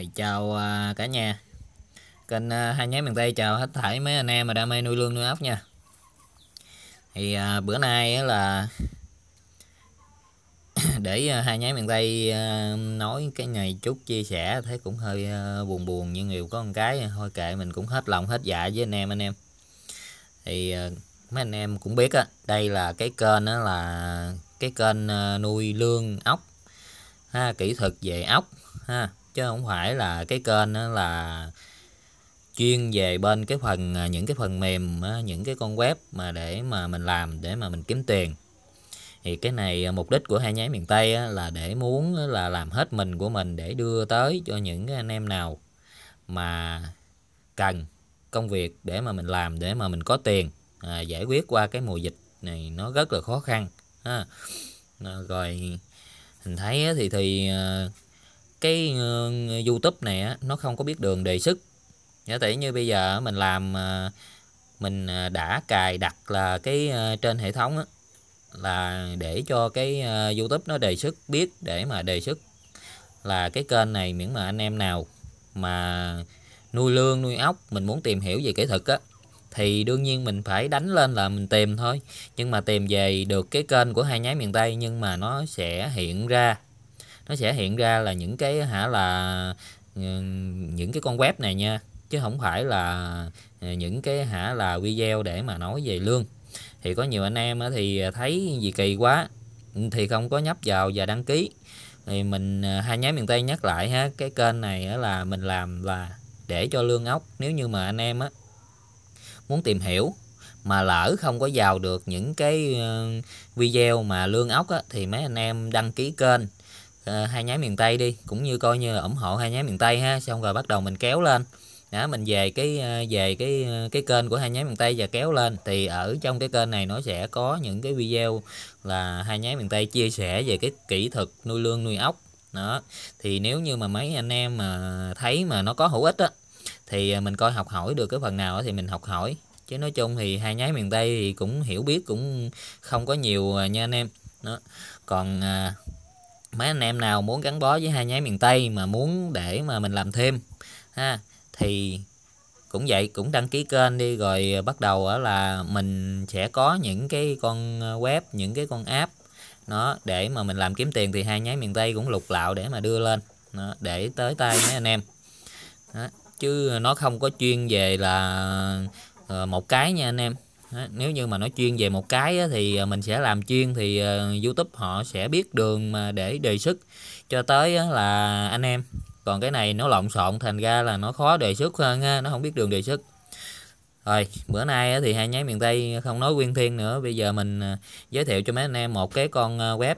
Rồi chào à, cả nhà Kênh à, Hai Nhái Miền Tây chào hết thảy mấy anh em mà đam mê nuôi lương nuôi ốc nha Thì à, bữa nay là Để à, Hai Nhái Miền Tây nói cái ngày chút chia sẻ Thấy cũng hơi buồn buồn nhưng nhiều có một cái Thôi kệ mình cũng hết lòng hết dạ với anh em anh em Thì mấy anh em cũng biết á Đây là cái kênh đó là cái kênh nuôi lương ốc ha, Kỹ thuật về ốc ha chứ không phải là cái kênh là chuyên về bên cái phần à, những cái phần mềm những cái con web mà để mà mình làm để mà mình kiếm tiền thì cái này à, mục đích của hai nháy miền Tây là để muốn là làm hết mình của mình để đưa tới cho những anh em nào mà cần công việc để mà mình làm để mà mình có tiền à, giải quyết qua cái mùa dịch này nó rất là khó khăn ha. rồi mình thấy thì thì à, cái uh, youtube này á, nó không có biết đường đề xuất giả tỷ như bây giờ mình làm ờ, mình ờ, đã cài đặt là cái trên hệ thống á, là để cho cái youtube nó đề xuất biết để mà đề xuất là cái kênh này miễn mà anh em nào mà nuôi lương nuôi ốc mình muốn tìm hiểu về kỹ thuật á thì đương nhiên mình phải đánh lên là mình tìm thôi nhưng mà tìm về được cái kênh của hai nhái miền tây nhưng mà nó sẽ hiện ra nó sẽ hiện ra là những cái hả là ừ, những cái con web này nha chứ không phải là ừ, những cái hả là video để mà nói về lương thì có nhiều anh em thì thấy gì kỳ quá ừ, thì không có nhấp vào và đăng ký thì mình à, hai nhái miền tây nhắc lại ha cái kênh này là mình làm là để cho lương ốc nếu như mà anh em á muốn tìm hiểu mà lỡ không có vào được những cái video mà lương ốc á, thì mấy anh em đăng ký kênh à, hai nhánh miền tây đi cũng như coi như là ủng hộ hai nhánh miền tây ha xong rồi bắt đầu mình kéo lên đó mình về cái ờ, về cái ờ, cái kênh của hai nhánh miền tây và kéo lên thì ở trong cái kênh này nó sẽ có những cái video là hai nhánh miền tây chia sẻ về cái kỹ thuật nuôi lương nuôi ốc đó thì nếu như mà mấy anh em mà thấy mà nó có hữu ích á thì mình coi học hỏi được cái phần nào thì mình học hỏi chứ nói chung thì hai nhái miền tây thì cũng hiểu biết cũng không có nhiều nha anh em đó còn mấy anh em nào muốn gắn bó với hai nháy miền Tây mà muốn để mà mình làm thêm ha thì cũng vậy cũng đăng ký kênh đi rồi bắt đầu ở là mình sẽ có những cái con web những cái con app nó để mà mình làm kiếm tiền thì hai nháy miền Tây cũng lục lạo để mà đưa lên đó, để tới tay mấy anh em đó, chứ nó không có chuyên về là ờ, một cái nha anh em nếu như mà nói chuyên về một cái thì ờ, mình sẽ làm chuyên thì ờ, YouTube họ sẽ biết đường mà để đề xuất cho tới là anh em còn cái này nó lộn xộn thành ra là nó khó đề xuất hơn nó không biết đường đề xuất rồi bữa nay thì hai nháy miền tây không nói quyên thiên nữa bây giờ mình ờ, giới thiệu cho mấy anh em một cái con web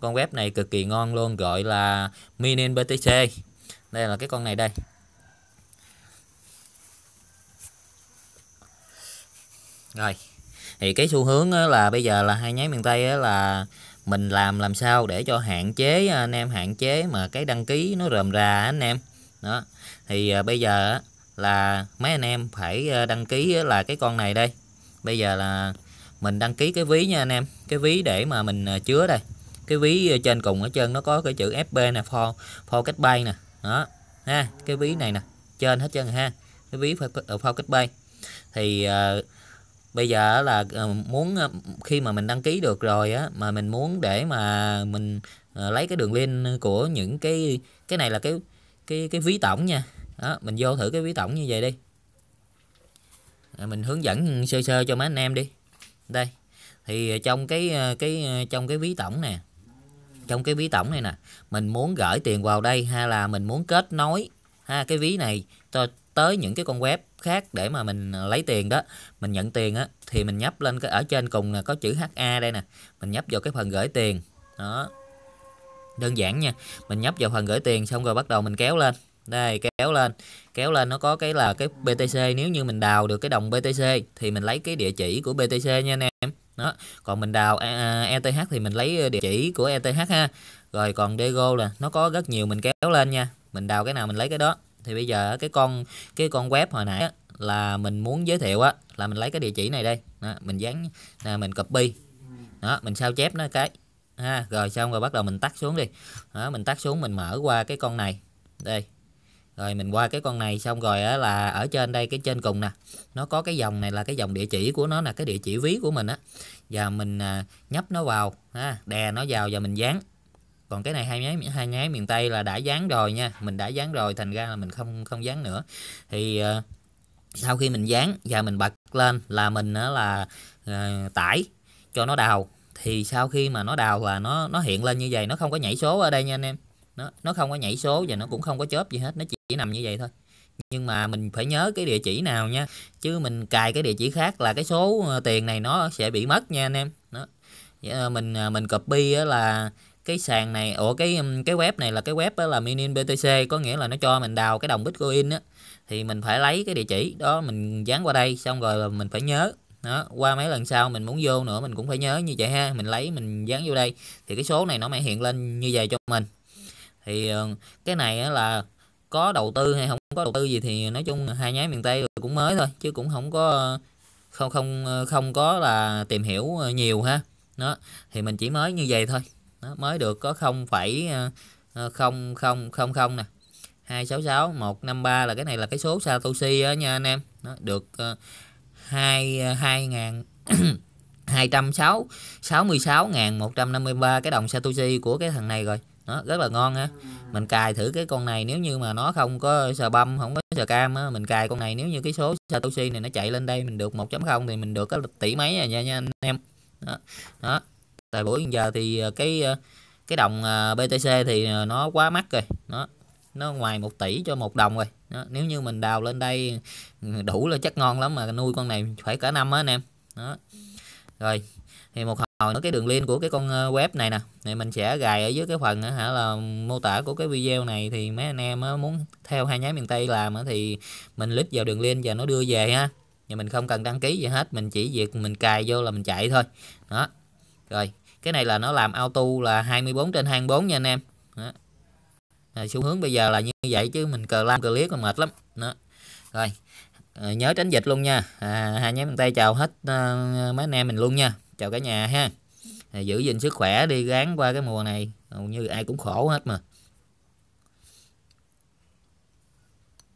con web này cực kỳ ngon luôn gọi là mini btc đây là cái con này đây rồi thì cái xu hướng là bây giờ là hai nháy miền tây là mình làm làm sao để cho hạn chế à, anh em hạn chế mà cái đăng ký nó rườm rà anh em đó thì à, bây giờ là mấy anh em phải à, đăng ký là cái con này đây bây giờ là mình đăng ký cái ví nha anh em cái ví để mà mình chứa đây cái ví trên cùng ở trên nó có cái chữ FB nè for for cách bay nè đó ha cái ví này nè trên hết trơn ha cái ví for cách bay thì bây giờ là ờ, muốn ờ, khi mà mình đăng ký được rồi á mà mình muốn để mà mình ờ, lấy cái đường link của những cái cái này là cái cái cái ví tổng nha đó, mình vô thử cái ví tổng như vậy đi mình hướng dẫn sơ sơ cho mấy anh em đi đây thì trong cái cái trong cái ví tổng nè trong cái ví tổng này nè mình muốn gửi tiền vào đây hay là mình muốn kết nối ha cái ví này cho tới những cái con web khác để mà mình ờ, lấy tiền đó mình nhận tiền á thì mình nhấp lên cái ở trên cùng là có chữ HA đây nè mình nhấp vào cái phần gửi tiền đó đơn giản nha mình nhấp vào phần gửi tiền xong rồi bắt đầu mình kéo lên đây kéo lên kéo lên nó có cái là cái BTC nếu như mình đào được cái đồng BTC thì mình lấy cái địa chỉ của BTC nha anh em đó còn mình đào à, à, ETH thì mình lấy ờ, địa chỉ của ETH ha rồi còn Dego là nó có rất nhiều mình kéo lên nha mình đào cái nào mình lấy cái đó thì bây giờ cái con cái con web hồi nãy á, là mình muốn giới thiệu á là mình lấy cái địa chỉ này đây đó, mình dán là mình copy đó mình sao chép nó cái ha rồi xong rồi bắt đầu mình tắt xuống đi đó, mình tắt xuống mình mở qua cái con này đây rồi mình qua cái con này xong rồi á, là ở trên đây cái trên cùng nè nó có cái dòng này là cái dòng địa chỉ của nó là cái địa chỉ ví của mình á và mình à, nhấp nó vào ha đè nó vào và mình dán còn cái này hai nháy hai nháy miền tây là đã dán rồi nha mình đã dán rồi thành ra là mình không không dán nữa thì uh, sau khi mình dán và mình bật lên là mình uh, là uh, tải cho nó đào thì sau khi mà nó đào là nó nó hiện lên như vậy nó không có nhảy số ở đây nha anh em nó nó không có nhảy số và nó cũng không có chớp gì hết nó chỉ nằm như vậy thôi nhưng mà mình phải nhớ cái địa chỉ nào nha chứ mình cài cái địa chỉ khác là cái số ờ, tiền này nó sẽ bị mất nha anh em đó dạ, mình mình copy là cái sàn này ủa cái cái web này là cái web đó là Mini BTC có nghĩa là nó cho mình đào cái đồng Bitcoin á thì mình phải lấy cái địa chỉ đó mình dán qua đây xong rồi là mình phải nhớ đó qua mấy lần sau mình muốn vô nữa mình cũng phải nhớ như vậy ha mình lấy mình dán vô đây thì cái số này nó mới hiện lên như vậy cho mình thì ờ, cái này là có đầu tư hay không có đầu tư gì thì nói chung hai nháy miền tây cũng mới thôi chứ cũng không có không không ờ, không có là tìm hiểu ờ, nhiều ha đó thì mình chỉ mới như vậy thôi đó, mới được có không ờ, ờ, không nè 266 153 là cái này là cái số Satoshi á nha anh em Đó, được uh, 2 2000 206 66.153 cái đồng Satoshi của cái thằng này rồi nó rất là ngon ha mình cài thử cái con này nếu như mà nó không có sờ băm không có sờ cam á mình cài con này nếu như cái số Satoshi này nó chạy lên đây mình được 1.0 thì mình được có tỷ mấy rồi à nha, nha anh em đó. đó tại buổi giờ thì ờ, cái ờ, cái đồng ờ, BTC thì nó quá mắc rồi nó nó ngoài 1 tỷ cho một đồng rồi đó. nếu như mình đào lên đây ừ, đủ là chắc ngon lắm mà nuôi con này phải cả năm á anh em đó rồi thì một hồi nó cái đường link của cái con web này nè thì mình sẽ gài ở dưới cái phần hả là mô tả của cái video này thì mấy anh em muốn theo hai nhái miền tây làm thì mình click vào đường link và nó đưa về ha thì mình không cần đăng ký gì hết mình chỉ việc mình cài vô là mình chạy thôi đó rồi cái này là nó làm auto là 24 trên 24 nha anh em đó. Rồi, xu hướng bây giờ là như vậy chứ mình cờ lam cờ liếc là mệt lắm đó. rồi à, nhớ tránh dịch luôn nha à, hai nhóm tay chào hết à, mấy anh em mình luôn nha chào cả nhà ha à, giữ gìn sức khỏe đi gán qua cái mùa này hầu như ai cũng khổ hết mà